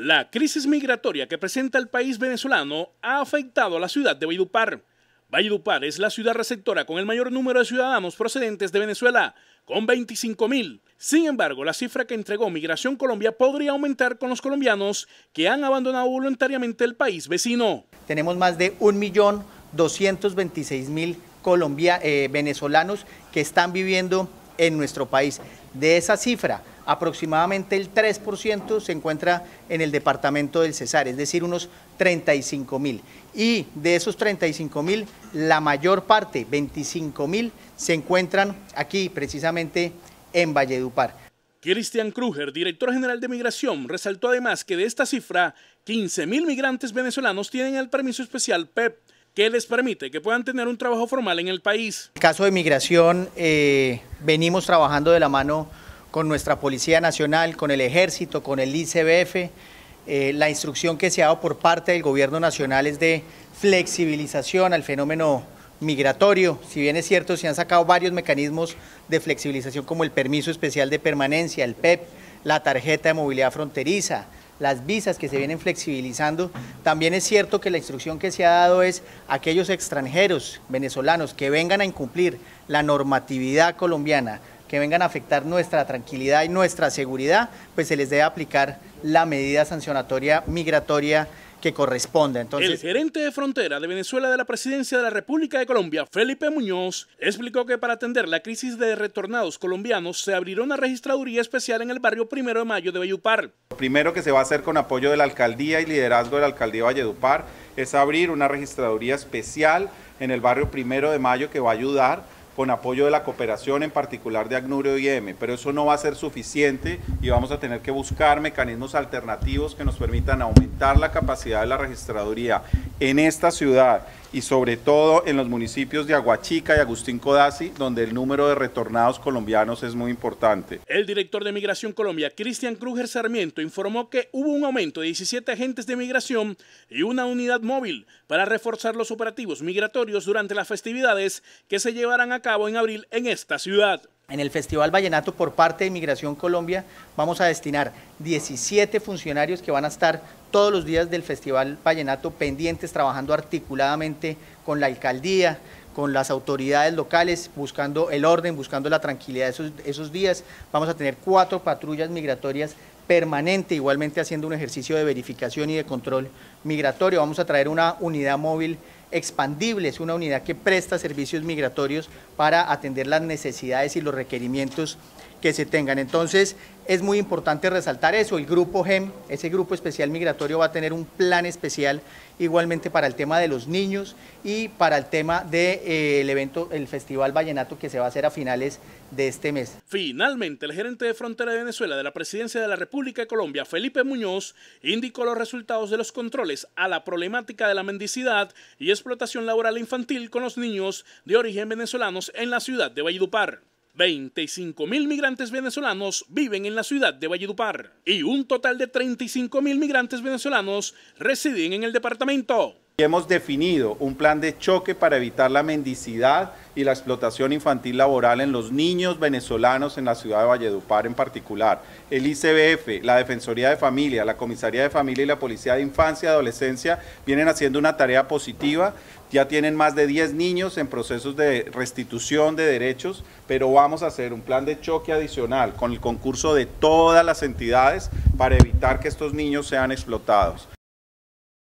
La crisis migratoria que presenta el país venezolano ha afectado a la ciudad de Valledupar. Valledupar es la ciudad receptora con el mayor número de ciudadanos procedentes de Venezuela, con 25.000. Sin embargo, la cifra que entregó Migración Colombia podría aumentar con los colombianos que han abandonado voluntariamente el país vecino. Tenemos más de 1.226.000 colombia eh, venezolanos que están viviendo en nuestro país. De esa cifra, aproximadamente el 3% se encuentra en el departamento del Cesar, es decir, unos 35 mil. Y de esos 35 mil, la mayor parte, 25 mil, se encuentran aquí, precisamente en Valledupar. Cristian Kruger, director general de Migración, resaltó además que de esta cifra, 15 mil migrantes venezolanos tienen el permiso especial PEP, e que les permite que puedan tener un trabajo formal en el país. El caso de migración, eh, venimos trabajando de la mano con nuestra Policía Nacional, con el Ejército, con el ICBF. Eh, la instrucción que se ha dado por parte del Gobierno Nacional es de flexibilización al fenómeno migratorio. Si bien es cierto, se han sacado varios mecanismos de flexibilización como el permiso especial de permanencia, el PEP, e la tarjeta de movilidad fronteriza, las visas que se vienen flexibilizando. También es cierto que la instrucción que se ha dado es aquellos extranjeros venezolanos que vengan a incumplir la normatividad colombiana, que vengan a afectar nuestra tranquilidad y nuestra seguridad, pues se les debe aplicar la medida sancionatoria migratoria que corresponda. Entonces, el gerente de frontera de Venezuela de la Presidencia de la República de Colombia, Felipe Muñoz, explicó que para atender la crisis de retornados colombianos se abrirá una registraduría especial en el barrio Primero de Mayo de Bayupar primero que se va a hacer con apoyo de la alcaldía y liderazgo de la alcaldía de Valledupar es abrir una registraduría especial en el barrio Primero de Mayo que va a ayudar con apoyo de la cooperación, en particular de Agnurio y M, pero eso no va a ser suficiente y vamos a tener que buscar mecanismos alternativos que nos permitan aumentar la capacidad de la registraduría en esta ciudad y sobre todo en los municipios de Aguachica y Agustín Codazzi, donde el número de retornados colombianos es muy importante. El director de Migración Colombia, Cristian Kruger Sarmiento, informó que hubo un aumento de 17 agentes de migración y una unidad móvil para reforzar los operativos migratorios durante las festividades que se llevarán a cabo en abril en esta ciudad. En el Festival Vallenato por parte de Migración Colombia vamos a destinar 17 funcionarios que van a estar todos los días del Festival Vallenato pendientes, trabajando articuladamente con la alcaldía, con las autoridades locales, buscando el orden, buscando la tranquilidad esos, días. Vamos a tener cuatro patrullas migratorias permanentes, igualmente haciendo un ejercicio de verificación y de control migratorio. Vamos a traer una unidad móvil expandible, es una unidad que presta servicios migratorios para atender las necesidades y los requerimientos que se tengan. Entonces, es muy importante resaltar eso. El grupo GEM, ese grupo especial migratorio, va a tener un plan especial igualmente para el tema de los niños y para el tema del de, eh, evento, el Festival Vallenato que se va a hacer a finales de este mes. Finalmente, el gerente de frontera de Venezuela de la Presidencia de la República de Colombia, Felipe Muñoz, indicó los resultados de los controles a la problemática de la mendicidad y explotación laboral infantil con los niños de origen venezolanos en la ciudad de Valledupar. 25.000 mil migrantes venezolanos viven en la ciudad de Valledupar y un total de 35.000 mil migrantes venezolanos residen en el departamento. Hemos definido un plan de choque para evitar la mendicidad y la explotación infantil laboral en los niños venezolanos en la ciudad de Valledupar en particular. El ICBF, la Defensoría de Familia, la Comisaría de Familia y la Policía de Infancia y Adolescencia vienen haciendo una tarea positiva. Ya tienen más de 10 niños en procesos de restitución de derechos, pero vamos a hacer un plan de choque adicional con el concurso de todas las entidades para evitar que estos niños sean explotados.